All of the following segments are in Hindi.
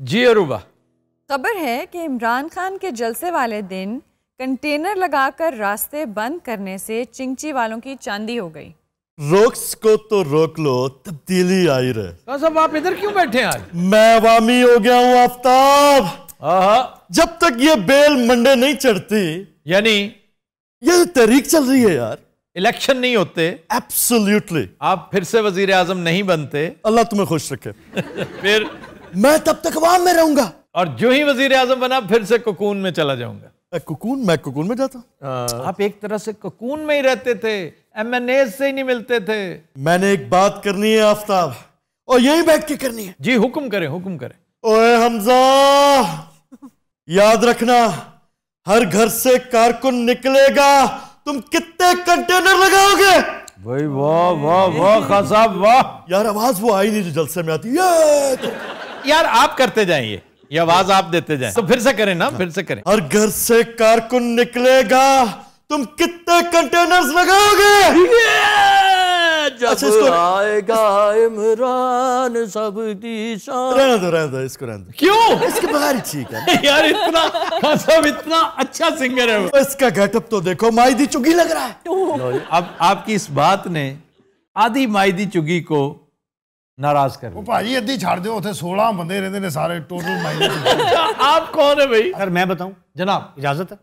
जी अरुबा खबर है कि इमरान खान के जलसे वाले दिन कंटेनर लगाकर रास्ते बंद करने से चिंची वालों की चांदी हो गई रोक्स को तो रोक लो तब्दीली आई रहे तो सब आप इधर क्यों बैठे आज मैं वामी हो गया हूँ आफ्ताब जब तक ये बेल मंडे नहीं चढ़ती यानी ये तारीख चल रही है यार इलेक्शन नहीं होते एब्सोल्युटली आप फिर से वजीर आजम नहीं बनते अल्लाह तुम्हें खुश रखे फिर मैं तब तक वाम में रहूंगा और जो ही वजीर आजम बना फिर से कोकून में चला जाऊंगा कुकून मैं कुकून में जाता हूँ हाँ। आप एक तरह से कुकून में ही रहते थे एम एन एज से ही नहीं मिलते थे मैंने एक बात करनी है आफ्ताब और यही बैठ के करनी है जी हुक्म करें हुक्म करें ओए हमजा याद रखना हर घर से कारकुन निकलेगा तुम कितने कंटेनर लगाओगे भाई वाह वाह वाह वाह यार आवाज वो आई नहीं जो जलसे में आती है यार आप करते जाइए ये आवाज आप देते जाए तो फिर से करें ना फिर से करें और घर से कारकुन निकलेगा तुम कितने कंटेनर्स लगाओगे अच्छा, आएगा इमरान सब मतलब इतना अच्छा सिंगर है तो इसका तो देखो चुगी लग रहा है अब आपकी इस बात ने आधी माई दी चुगी को नाराज कर ਉਹ ਭਾਜੀ ਅੱਧੀ ਛੱਡ ਦਿਓ ਉੱਥੇ 16 ਬੰਦੇ ਰਹਿੰਦੇ ਨੇ ਸਾਰੇ ਟੋਟਲ ਮਾਈਨਸ ਆਪ ਕੌਣ ਹੈ सर मैं बताऊं जनाब इजाजत है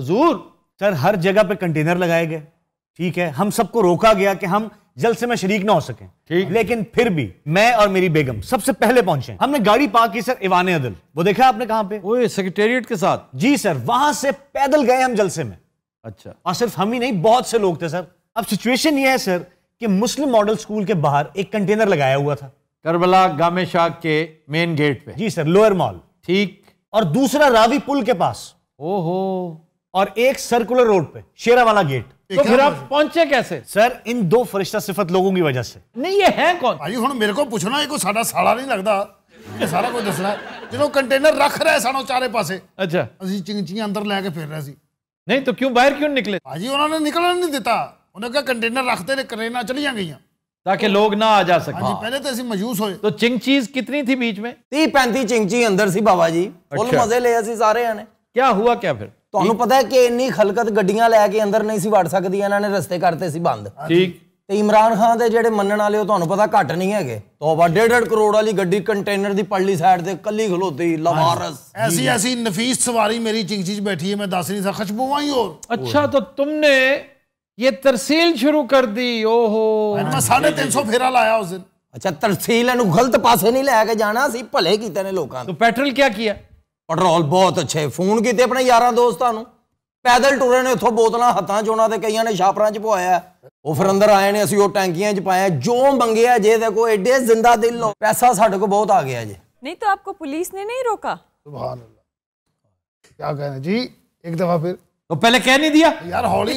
हजूर सर हर जगह पे कंटेनर लगाए गए ठीक है हम सबको रोका गया कि हम जल से मैं शरीक ना हो सके ठीक लेकिन फिर भी मैं और मेरी बेगम सबसे पहले पहुंचे हमने गाड़ी पार्क की सर इवान अदल वो देखा आपने कहा पे वो सेक्रेटेरिएट के साथ जी सर वहां से पैदल गए हम जलसे में अच्छा और सिर्फ हम ही नहीं बहुत से लोग थे सर अब सिचुएशन ये है सर कि मुस्लिम मॉडल स्कूल के बाहर एक कंटेनर लगाया हुआ था करबला गामे शाह के मेन गेट पे जी सर लोअर मॉल ठीक और दूसरा रावी पुल के पास ओहो और एक सर्कुलर रोड पे शेरा वाला गेट तो फिर आप पहुंचे कैसे सर इन दो फरिश्ता सिफत लोगों की वजह से नहीं ये है कौन भाई हूं मेरे को पूछना है कोई साडा साड़ा नहीं लगता ਇਹ ਸਾਰਾ ਕੁਝ ਦੱਸਣਾ ਜਦੋਂ कंटेनर रख रहे ਸਾਨੂੰ चारे पासे अच्छा ਅਸੀਂ ਚਿੰਚੀਆਂ ਅੰਦਰ ਲੈ ਕੇ ਫਿਰ ਰਹੇ नहीं तो क्यों बाहर क्यों निकले ਨਿਕਲੇ उन्होंने ਉਹਨਾਂ नहीं ਨਿਕਲਣ उन्हें कहा कंटेनर रखते रहे क्रेना चलिया गई ताकि तो, लोग ना आ जा सके हाँ हाँ। पहले तो मजूस हो तो चिंगचीज कितनी थी बीच में ती पैंती चिंगची अंदर सी बाबा जी अच्छा। मजे ले सारे आने क्या हुआ क्या फिर तो पता है कि इनकी खलकत गड्डिया लैके अंदर नहीं सी बढ़ सकती इन्होंने रस्ते करते बंद हाँ ठीक इमरान खान के जेड़े मन वाले तो पता घट नहीं है तो डेढ़ डेढ़ करोड़ वाली गड्डी कंटेनर की पड़ली साइड से कली खलोती लवारस ऐसी ऐसी नफीस सवारी मेरी चिंगची बैठी है मैं दस नहीं सा खुशबुआ ही और अच्छा तो तुमने ये तरसील शुरू कर दी ओहो मैं साढ़े तीन सौ फेरा लाया उस दिन अच्छा तरसील गलत पासे नहीं लैके जाना असं भले किते ने लोगों तो पेट्रोल क्या किया पेट्रोल बहुत अच्छे फोन किए अपने यार दोस्तों पैदल टुरे ने उतों बोतल हथा चोना तो कई ने छापर च पवाया ਉਹ ਫਿਰ ਅੰਦਰ ਆਏ ਨੇ ਅਸੀਂ ਉਹ ਟੈਂਕੀਆਂ 'ਚ ਪਾਇਆ ਜੋ ਮੰਗਿਆ ਜੇ ਦੇਖੋ ਐਡੇ ਜ਼ਿੰਦਾ ਦਿਲ ਹੋ ਪੈਸਾ ਸਾਡੇ ਕੋ ਬਹੁਤ ਆ ਗਿਆ ਜੀ नहीं तो आपको पुलिस ने नहीं रोका क्या कहना जी एक दफा फिर तो पहले कह नहीं दिया यार हौली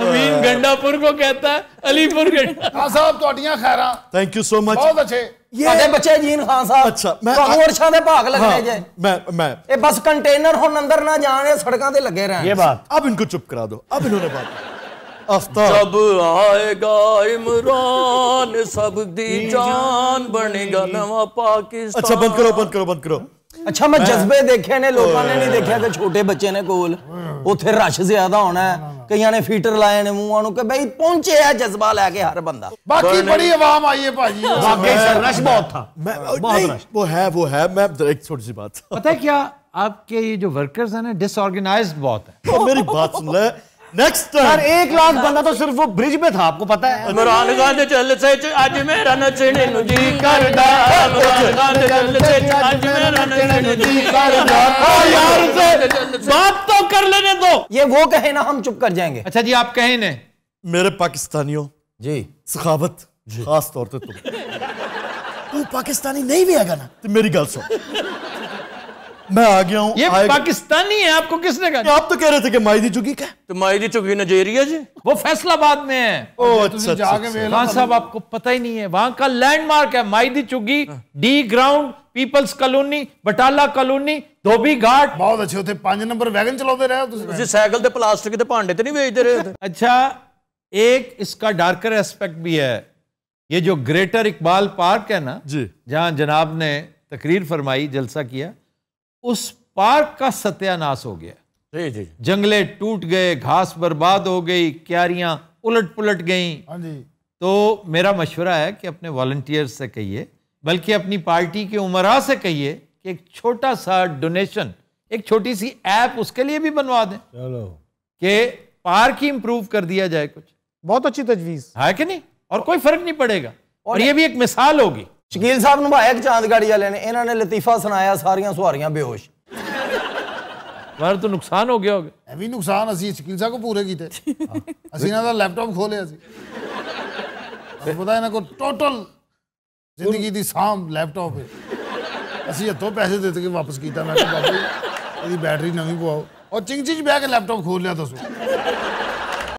अमीन गंडापुर को कहता है अलीपुर गंडा हाँ साहब तोड़ियां खैरा थैंक यू सो मच बहुत अच्छे ये अरे बच्चे जीन खान साहब अच्छा मैं तो और शादे भाग लगने हाँ, जे मैं मैं ए बस कंटेनर हो अंदर ना जाने सड़कों पे लगे रहे ये बात अब इनको चुप करा दो अब इन्होंने बात जब आएगा इमरान सब दी जान बनेगा नवा अच्छा, पाकिस्तान अच्छा बंद करो बंद करो बंद करो अच्छा मैं जज्बे देखे ने लोगों ने नहीं देखे छोटे बच्चे ने कोल उथे रश ज्यादा होना है कई ने फीटर लाए ने मूहों के बी पहुंचे है जज्बा लैके हर बंद बाकी बड़ी आवाम आई है वो है वो है मैं एक छोटी सी बात पता है क्या आपके ये जो वर्कर्स है ना डिसऑर्गेनाइज्ड बहुत है मेरी बात सुन ले नेक्स्ट यार एक लाख बंदा तो सिर्फ वो ब्रिज पे था आपको पता है इमरान खान चल से आज मेरा नचने नु जी करदा इमरान खान चल से आज मेरा नचने नु जी करदा ओ हाँ, यार से बात तो कर लेने दो ये वो कहे ना हम चुप कर जाएंगे अच्छा जी आप कहे ने मेरे पाकिस्तानियों जी सखावत खास तौर पे तुम तू पाकिस्तानी नहीं भी आएगा ना तो मेरी गल सुन मैं आ गया हूँ ये पाकिस्तानी है आपको किसने कहा आप तो कह रहे थे कि माइदी चुकी का तो माइदी चुकी नजेरिया जी वो फैसलाबाद में है ओ अच्छा, अच्छा, अच्छा। खान साहब आपको पता ही नहीं है वहां का लैंडमार्क है माइदी चुकी D ground peoples colony Batala colony Dhobi Ghat बहुत अच्छे होते पांच नंबर वैगन चलाते रहे ਤੁਸੀਂ ਸਾਈਕਲ ਤੇ ਪਲਾਸਟਿਕ ਦੇ ਭਾਂਡੇ ਤੇ ਨਹੀਂ ਵੇਚਦੇ ਰਹੇ अच्छा एक इसका डार्कर एस्पेक्ट भी है ये जो ग्रेटर इकबाल पार्क है ना जी जहां जनाब ने तकरीर फरमाई जलसा किया उस पार्क का सत्यानाश हो गया जी जी जंगले टूट गए घास बर्बाद हो गई क्यारियां उलट पुलट गई हाँ तो मेरा मशवरा है कि अपने वॉल्टियर से कहिए बल्कि अपनी पार्टी के उमरा से कहिए कि एक छोटा सा डोनेशन एक छोटी सी ऐप उसके लिए भी बनवा दें चलो कि पार्क ही इंप्रूव कर दिया जाए कुछ बहुत अच्छी तजवीज़ है कि नहीं और कोई फर्क नहीं पड़ेगा और, और ये भी एक मिसाल होगी ਸ਼ਕੀਲ ਸਾਹਿਬ ਨੂੰ ਭਾਇਆ ਚਾਂਦਗੜੀ ਵਾਲਿਆਂ ਨੇ ਇਹਨਾਂ ਨੇ ਲਤੀਫਾ ਸੁਣਾਇਆ ਸਾਰੀਆਂ ਸੁਹਾਰੀਆਂ ਬੇਹੋਸ਼ ਮਾਰ ਤਾਂ ਨੁਕਸਾਨ ਹੋ ਗਿਆ ਹੋਗਾ ਇਹ ਵੀ ਨੁਕਸਾਨ ਅਸੀਂ ਸ਼ਕੀਲ ਸਾਹਿਬ ਕੋ ਪੂਰੇ ਕੀਤੇ ਅਸੀਂ ਇਹਨਾਂ ਦਾ ਲੈਪਟਾਪ ਖੋਲਿਆ ਸੀ ਅਸੀਂ ਪਤਾ ਇਹਨਾਂ ਕੋ ਟੋਟਲ ਜ਼ਿੰਦਗੀ ਦੀ ਸਾਮ ਲੈਪਟਾਪ ਹੈ ਅਸੀਂ ਹੱਥੋਂ ਪੈਸੇ ਦੇ ਕੇ ਵਾਪਸ ਕੀਤਾ ਮੈਂ ਕਿਹਾ ਬਾਬਾ ਇਹਦੀ ਬੈਟਰੀ ਨਵੀਂ ਪਵਾਓ ਔਰ ਚਿੰਗ ਚਿੰਗ ਬਹਿ ਕੇ ਲੈਪਟਾਪ ਖੋਲ ਲਿਆ ਦੱਸੋ